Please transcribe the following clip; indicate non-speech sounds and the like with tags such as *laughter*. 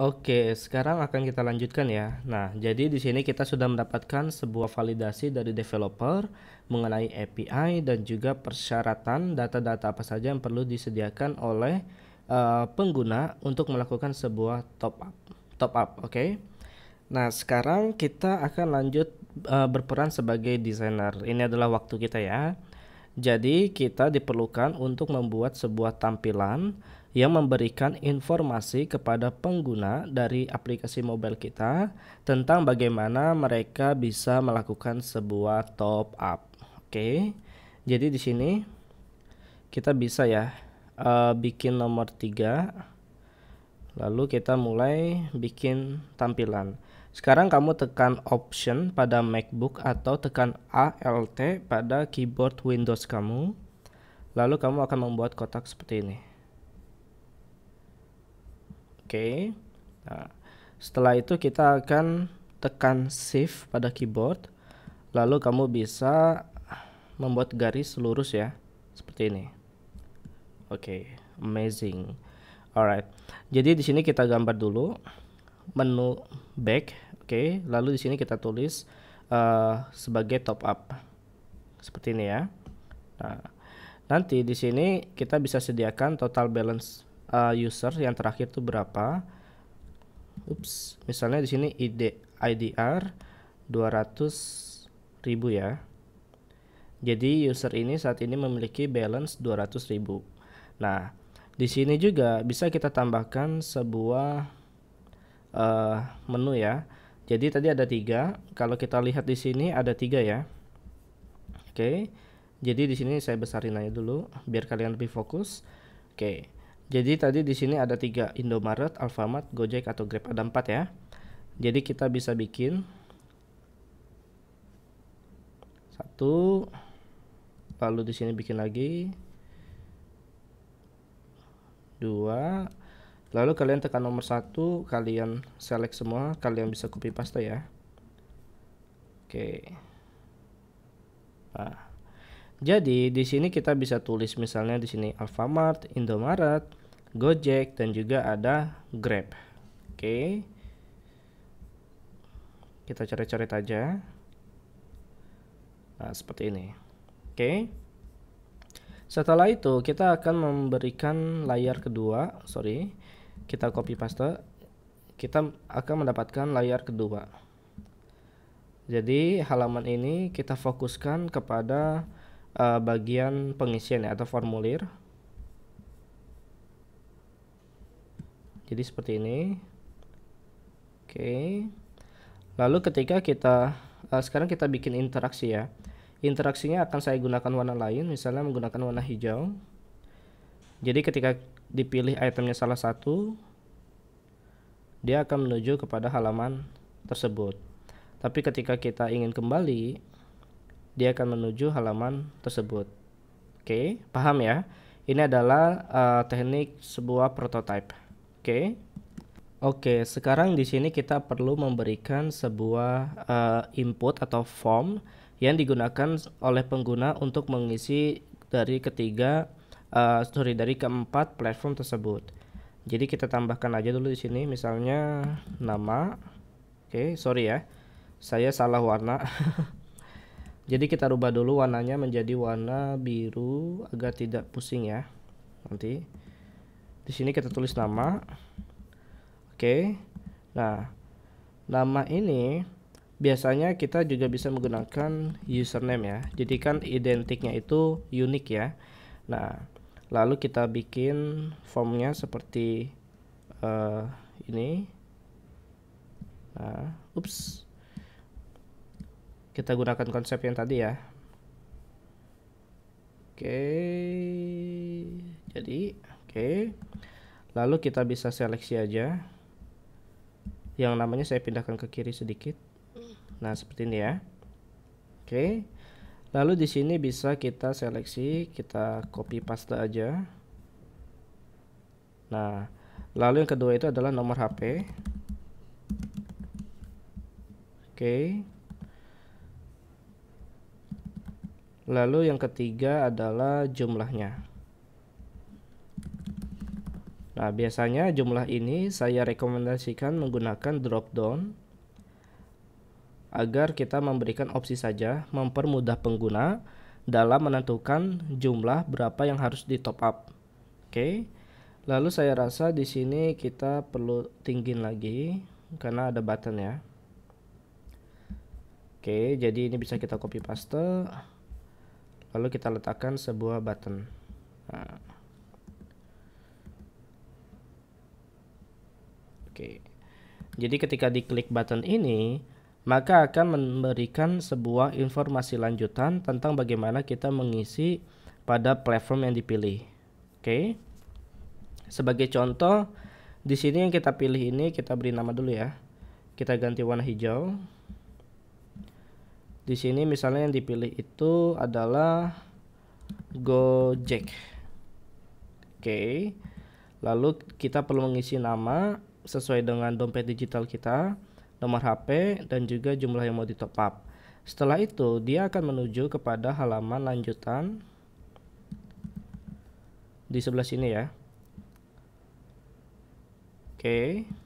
Oke, sekarang akan kita lanjutkan ya. Nah, jadi di sini kita sudah mendapatkan sebuah validasi dari developer mengenai API dan juga persyaratan data-data apa saja yang perlu disediakan oleh uh, pengguna untuk melakukan sebuah top up. Top up, oke. Okay? Nah, sekarang kita akan lanjut uh, berperan sebagai desainer. Ini adalah waktu kita ya. Jadi, kita diperlukan untuk membuat sebuah tampilan yang memberikan informasi kepada pengguna dari aplikasi mobile kita tentang bagaimana mereka bisa melakukan sebuah top up. Oke. Jadi di sini kita bisa ya uh, bikin nomor 3. Lalu kita mulai bikin tampilan. Sekarang kamu tekan option pada MacBook atau tekan ALT pada keyboard Windows kamu. Lalu kamu akan membuat kotak seperti ini. Oke. Nah, setelah itu kita akan tekan shift pada keyboard. Lalu kamu bisa membuat garis lurus ya, seperti ini. Oke, amazing. Alright. Jadi di sini kita gambar dulu menu back, oke. Okay. Lalu di sini kita tulis uh, sebagai top up. Seperti ini ya. Nah, nanti di sini kita bisa sediakan total balance uh, user yang terakhir itu berapa ups misalnya di sini ID IDR 200.000 ya jadi user ini saat ini memiliki balance 200.000 nah di sini juga bisa kita tambahkan sebuah uh, menu ya jadi tadi ada tiga kalau kita lihat di sini ada tiga ya oke okay. jadi di sini saya besarin aja dulu biar kalian lebih fokus oke okay. Jadi tadi di sini ada tiga Indomaret, Alfamart, Gojek atau Grab ada empat ya. Jadi kita bisa bikin satu, lalu di sini bikin lagi dua, lalu kalian tekan nomor satu, kalian select semua, kalian bisa copy paste ya. Oke. Nah. Jadi di sini kita bisa tulis misalnya di sini Alfamart, Indomaret, Gojek dan juga ada Grab. Oke. Okay. Kita coret-coret aja. Nah, seperti ini. Oke. Okay. Setelah itu kita akan memberikan layar kedua, sorry, kita copy paste, kita akan mendapatkan layar kedua. Jadi halaman ini kita fokuskan kepada uh, bagian pengisian ya, atau formulir. jadi seperti ini oke lalu ketika kita uh, sekarang kita bikin interaksi ya interaksinya akan saya gunakan warna lain misalnya menggunakan warna hijau jadi ketika dipilih itemnya salah satu dia akan menuju kepada halaman tersebut tapi ketika kita ingin kembali dia akan menuju halaman tersebut oke paham ya ini adalah uh, teknik sebuah prototype Oke. Oke, sekarang di sini kita perlu memberikan sebuah uh, input atau form yang digunakan oleh pengguna untuk mengisi dari ketiga uh, sorry dari keempat platform tersebut. Jadi kita tambahkan aja dulu di sini misalnya nama. Oke, okay, sorry ya. Saya salah warna. *laughs* Jadi kita rubah dulu warnanya menjadi warna biru agar tidak pusing ya. Nanti di sini kita tulis nama oke nah nama ini biasanya kita juga bisa menggunakan username ya jadi kan identiknya itu unik ya nah lalu kita bikin formnya seperti uh, ini nah ups kita gunakan konsep yang tadi ya oke okay. jadi Oke. Lalu kita bisa seleksi aja. Yang namanya saya pindahkan ke kiri sedikit. Nah, seperti ini ya. Oke. Lalu di sini bisa kita seleksi, kita copy paste aja. Nah, lalu yang kedua itu adalah nomor HP. Oke. Lalu yang ketiga adalah jumlahnya. Nah, biasanya jumlah ini saya rekomendasikan menggunakan drop down agar kita memberikan opsi saja mempermudah pengguna dalam menentukan jumlah berapa yang harus di top up. Oke. Lalu saya rasa di sini kita perlu tinggin lagi karena ada button ya. Oke, jadi ini bisa kita copy paste lalu kita letakkan sebuah button. Nah. Oke. Jadi ketika diklik button ini, maka akan memberikan sebuah informasi lanjutan tentang bagaimana kita mengisi pada platform yang dipilih. Oke. Sebagai contoh, di sini yang kita pilih ini kita beri nama dulu ya. Kita ganti warna hijau. Di sini misalnya yang dipilih itu adalah Gojek. Oke. Lalu kita perlu mengisi nama sesuai dengan dompet digital kita, nomor HP, dan juga jumlah yang mau di top up. Setelah itu, dia akan menuju kepada halaman lanjutan di sebelah sini ya. Oke. Okay.